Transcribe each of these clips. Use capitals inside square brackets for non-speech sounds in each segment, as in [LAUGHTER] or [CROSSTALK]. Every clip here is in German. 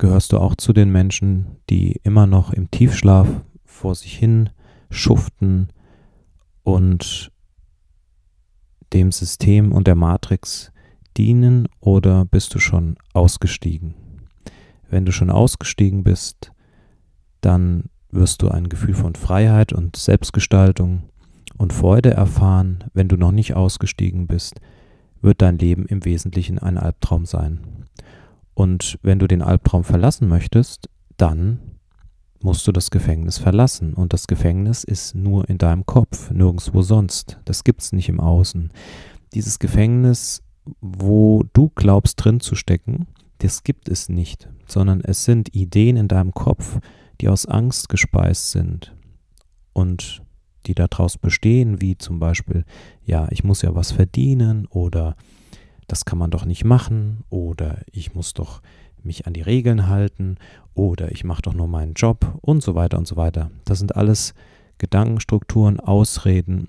Gehörst du auch zu den Menschen, die immer noch im Tiefschlaf vor sich hin schuften und dem System und der Matrix dienen oder bist du schon ausgestiegen? Wenn du schon ausgestiegen bist, dann wirst du ein Gefühl von Freiheit und Selbstgestaltung und Freude erfahren. Wenn du noch nicht ausgestiegen bist, wird dein Leben im Wesentlichen ein Albtraum sein. Und wenn du den Albtraum verlassen möchtest, dann musst du das Gefängnis verlassen. Und das Gefängnis ist nur in deinem Kopf, nirgendwo sonst. Das gibt es nicht im Außen. Dieses Gefängnis, wo du glaubst drin zu stecken, das gibt es nicht, sondern es sind Ideen in deinem Kopf, die aus Angst gespeist sind und die daraus bestehen, wie zum Beispiel, ja, ich muss ja was verdienen oder das kann man doch nicht machen oder ich muss doch mich an die Regeln halten oder ich mache doch nur meinen Job und so weiter und so weiter. Das sind alles Gedankenstrukturen, Ausreden,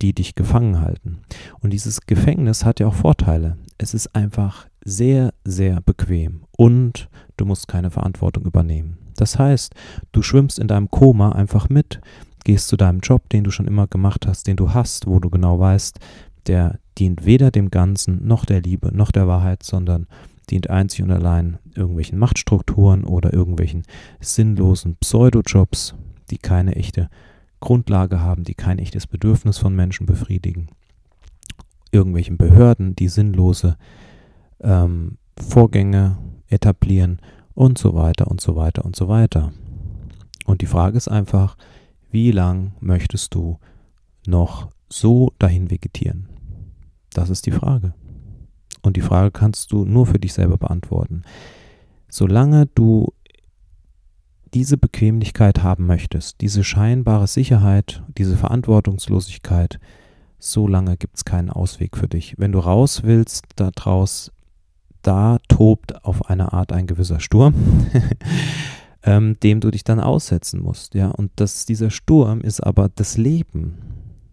die dich gefangen halten. Und dieses Gefängnis hat ja auch Vorteile. Es ist einfach sehr, sehr bequem und du musst keine Verantwortung übernehmen. Das heißt, du schwimmst in deinem Koma einfach mit, gehst zu deinem Job, den du schon immer gemacht hast, den du hast, wo du genau weißt, der dient weder dem Ganzen noch der Liebe noch der Wahrheit, sondern dient einzig und allein irgendwelchen Machtstrukturen oder irgendwelchen sinnlosen Pseudo-Jobs, die keine echte Grundlage haben, die kein echtes Bedürfnis von Menschen befriedigen, irgendwelchen Behörden, die sinnlose ähm, Vorgänge etablieren und so weiter und so weiter und so weiter. Und die Frage ist einfach, wie lang möchtest du noch so dahin vegetieren? Das ist die Frage. Und die Frage kannst du nur für dich selber beantworten. Solange du diese Bequemlichkeit haben möchtest, diese scheinbare Sicherheit, diese Verantwortungslosigkeit, so lange gibt es keinen Ausweg für dich. Wenn du raus willst, da draus, da tobt auf eine Art ein gewisser Sturm, [LAUGHS] ähm, dem du dich dann aussetzen musst. Ja? Und das, dieser Sturm ist aber das Leben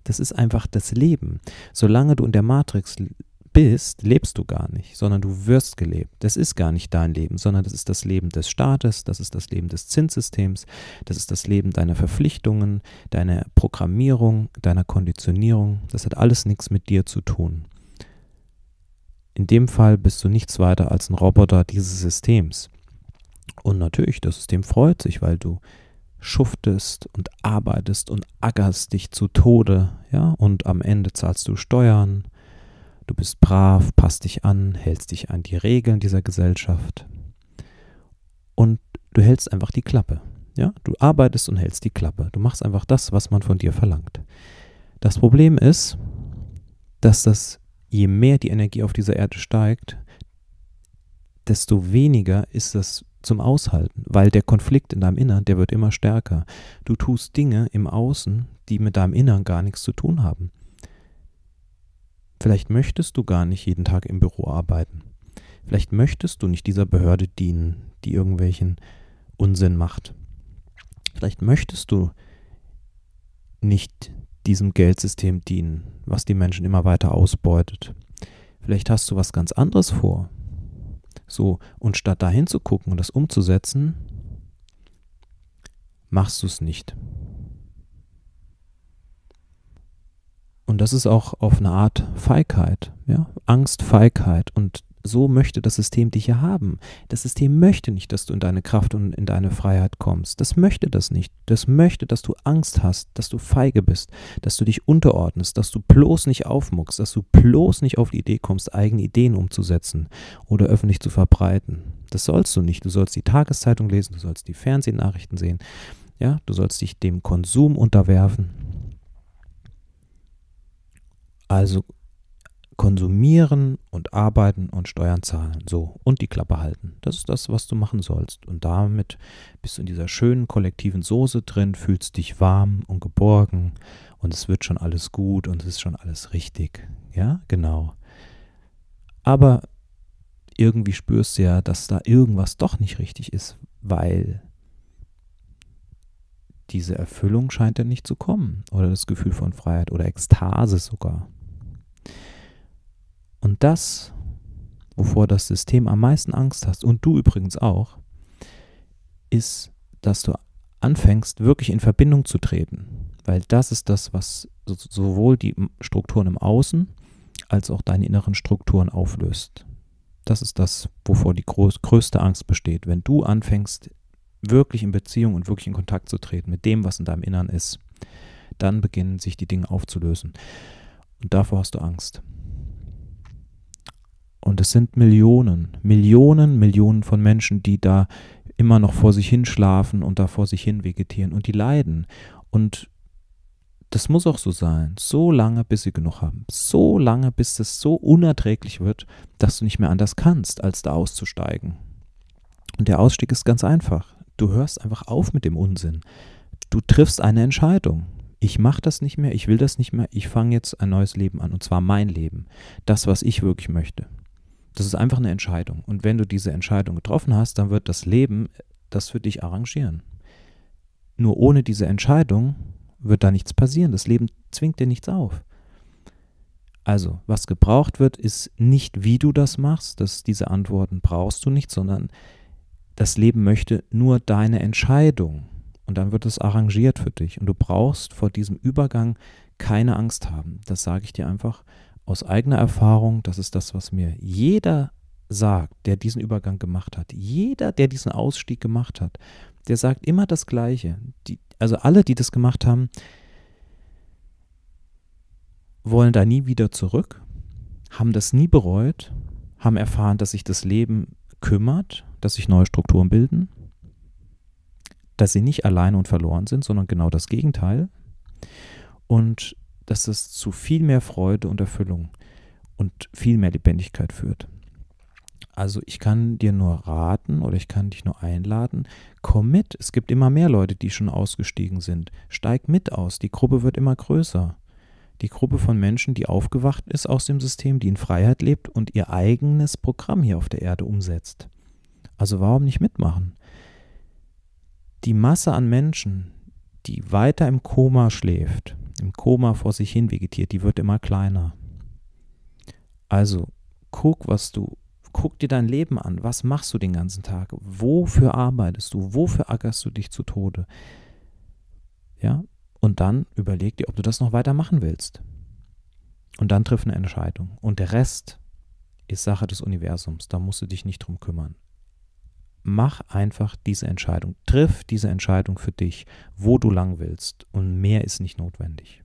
das ist einfach das Leben. Solange du in der Matrix bist, lebst du gar nicht, sondern du wirst gelebt. Das ist gar nicht dein Leben, sondern das ist das Leben des Staates, das ist das Leben des Zinssystems, das ist das Leben deiner Verpflichtungen, deiner Programmierung, deiner Konditionierung. Das hat alles nichts mit dir zu tun. In dem Fall bist du nichts weiter als ein Roboter dieses Systems. Und natürlich, das System freut sich, weil du schuftest und arbeitest und aggerst dich zu Tode, ja, und am Ende zahlst du Steuern, du bist brav, passt dich an, hältst dich an die Regeln dieser Gesellschaft und du hältst einfach die Klappe, ja, du arbeitest und hältst die Klappe, du machst einfach das, was man von dir verlangt. Das Problem ist, dass das, je mehr die Energie auf dieser Erde steigt, desto weniger ist das zum Aushalten, weil der Konflikt in deinem Innern, der wird immer stärker. Du tust Dinge im Außen, die mit deinem Innern gar nichts zu tun haben. Vielleicht möchtest du gar nicht jeden Tag im Büro arbeiten. Vielleicht möchtest du nicht dieser Behörde dienen, die irgendwelchen Unsinn macht. Vielleicht möchtest du nicht diesem Geldsystem dienen, was die Menschen immer weiter ausbeutet. Vielleicht hast du was ganz anderes vor, so, und statt dahin zu gucken und das umzusetzen, machst du es nicht. Und das ist auch auf eine Art Feigheit, ja? Angst, Feigheit. Und so möchte das System dich ja haben. Das System möchte nicht, dass du in deine Kraft und in deine Freiheit kommst. Das möchte das nicht. Das möchte, dass du Angst hast, dass du feige bist, dass du dich unterordnest, dass du bloß nicht aufmuckst, dass du bloß nicht auf die Idee kommst, eigene Ideen umzusetzen oder öffentlich zu verbreiten. Das sollst du nicht. Du sollst die Tageszeitung lesen, du sollst die Fernsehnachrichten sehen. Ja, du sollst dich dem Konsum unterwerfen. Also konsumieren und arbeiten und Steuern zahlen. So, und die Klappe halten. Das ist das, was du machen sollst. Und damit bist du in dieser schönen kollektiven Soße drin, fühlst dich warm und geborgen und es wird schon alles gut und es ist schon alles richtig. Ja, genau. Aber irgendwie spürst du ja, dass da irgendwas doch nicht richtig ist, weil diese Erfüllung scheint ja nicht zu kommen. Oder das Gefühl von Freiheit oder Ekstase sogar. Und das, wovor das System am meisten Angst hast, und du übrigens auch, ist, dass du anfängst, wirklich in Verbindung zu treten. Weil das ist das, was sowohl die Strukturen im Außen als auch deine inneren Strukturen auflöst. Das ist das, wovor die groß, größte Angst besteht. Wenn du anfängst, wirklich in Beziehung und wirklich in Kontakt zu treten mit dem, was in deinem Innern ist, dann beginnen sich die Dinge aufzulösen. Und davor hast du Angst. Und es sind Millionen, Millionen, Millionen von Menschen, die da immer noch vor sich hinschlafen und da vor sich hin vegetieren und die leiden. Und das muss auch so sein. So lange, bis sie genug haben. So lange, bis es so unerträglich wird, dass du nicht mehr anders kannst, als da auszusteigen. Und der Ausstieg ist ganz einfach. Du hörst einfach auf mit dem Unsinn. Du triffst eine Entscheidung. Ich mache das nicht mehr, ich will das nicht mehr, ich fange jetzt ein neues Leben an. Und zwar mein Leben. Das, was ich wirklich möchte. Das ist einfach eine Entscheidung. Und wenn du diese Entscheidung getroffen hast, dann wird das Leben das für dich arrangieren. Nur ohne diese Entscheidung wird da nichts passieren. Das Leben zwingt dir nichts auf. Also, was gebraucht wird, ist nicht, wie du das machst, dass diese Antworten brauchst du nicht, sondern das Leben möchte nur deine Entscheidung. Und dann wird es arrangiert für dich. Und du brauchst vor diesem Übergang keine Angst haben. Das sage ich dir einfach aus eigener Erfahrung, das ist das, was mir jeder sagt, der diesen Übergang gemacht hat, jeder, der diesen Ausstieg gemacht hat, der sagt immer das Gleiche. Die, also alle, die das gemacht haben, wollen da nie wieder zurück, haben das nie bereut, haben erfahren, dass sich das Leben kümmert, dass sich neue Strukturen bilden, dass sie nicht alleine und verloren sind, sondern genau das Gegenteil. Und dass es zu viel mehr Freude und Erfüllung und viel mehr Lebendigkeit führt. Also ich kann dir nur raten oder ich kann dich nur einladen, komm mit. Es gibt immer mehr Leute, die schon ausgestiegen sind. Steig mit aus. Die Gruppe wird immer größer. Die Gruppe von Menschen, die aufgewacht ist aus dem System, die in Freiheit lebt und ihr eigenes Programm hier auf der Erde umsetzt. Also warum nicht mitmachen? Die Masse an Menschen, die weiter im Koma schläft, im Koma vor sich hin vegetiert, die wird immer kleiner. Also guck, was du, guck dir dein Leben an. Was machst du den ganzen Tag? Wofür arbeitest du? Wofür ackerst du dich zu Tode? Ja, und dann überleg dir, ob du das noch weitermachen willst. Und dann triff eine Entscheidung. Und der Rest ist Sache des Universums. Da musst du dich nicht drum kümmern mach einfach diese Entscheidung. Triff diese Entscheidung für dich, wo du lang willst. Und mehr ist nicht notwendig.